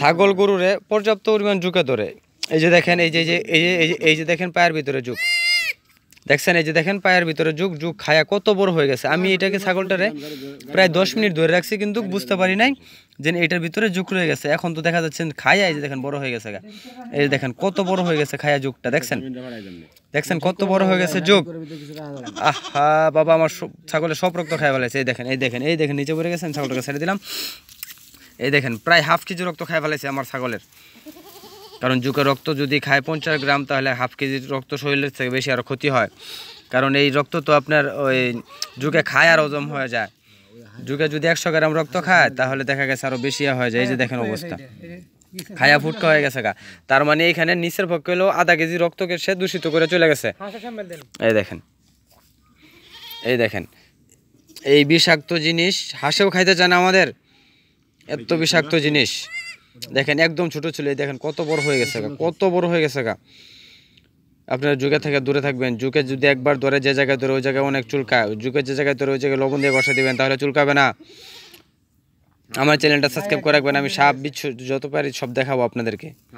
ছাগল গরুরে পর্যাপ্ত পরিমাণ ঝুঁকে ধরে এই যে দেখেন এই যে এই যে এই যে এই যে দেখেন পায়ের ভিতরে যুগ দেখছেন এই যে দেখেন পায়ের ভিতরে যুগ যুগ খায়া কত বড় হয়ে গেছে আমি এটাকে ছাগলটারে প্রায় দশ মিনিট ধরে রাখছি কিন্তু বুঝতে পারি নাই যে এটার ভিতরে যুগ রয়ে গেছে এখন তো দেখা যাচ্ছে খায়া এই যে দেখেন বড় হয়ে গেছে এই যে দেখেন কত বড় হয়ে গেছে খায়া যুগটা দেখছেন দেখছেন কত বড় হয়ে গেছে যুগ আহা বাবা আমার ছাগলের সব রক্ত খায় ফেলেছে এই দেখেন এই দেখেন এই দেখেন নিচে পড়ে গেছেন ছাগলটাকে ছেড়ে দিলাম এই দেখেন প্রায় হাফ কেজি রক্ত খায় ফেলেছে আমার ছাগলের কারণ জুকে রক্ত যদি খায় পঞ্চাশ গ্রাম তাহলে হাফ কেজি রক্ত শরীরের থেকে বেশি আরও ক্ষতি হয় কারণ এই রক্ত তো আপনার ওই জুকে খায় আর ওজন হয়ে যায় জুকে যদি একশো গ্রাম রক্ত খায় তাহলে দেখা গেছে আরও বেশি হয়ে যায় এই যে দেখেন অবস্থা খায়া ফুটকা হয়ে গেছে গা তার মানে এইখানে নিচের পক্ষে হলেও আধা কেজি রক্তকে সে দূষিত করে চলে গেছে এই দেখেন এই দেখেন এই বিষাক্ত জিনিস হাঁসেও খাইতে চান আমাদের এত বিষাক্ত জিনিস দেখেন একদম ছোট ছিল দেখেন কত বড় হয়ে গেছে কত বড় হয়ে গেছে গা আপনারা যুগে থেকে দূরে থাকবেন যুগে যদি একবার ধরে যে জায়গায় ধরে ওই জায়গায় অনেক চুলকায় যুগে যে জায়গায় ধরে ওই জায়গায় লবণ দিয়ে বসা দিবেন তাহলে চুলকাবে না আমার চ্যানেলটা সাবস্ক্রাইব করে রাখবেন আমি সাপ বিচ্ছু যত পারি সব দেখাবো আপনাদেরকে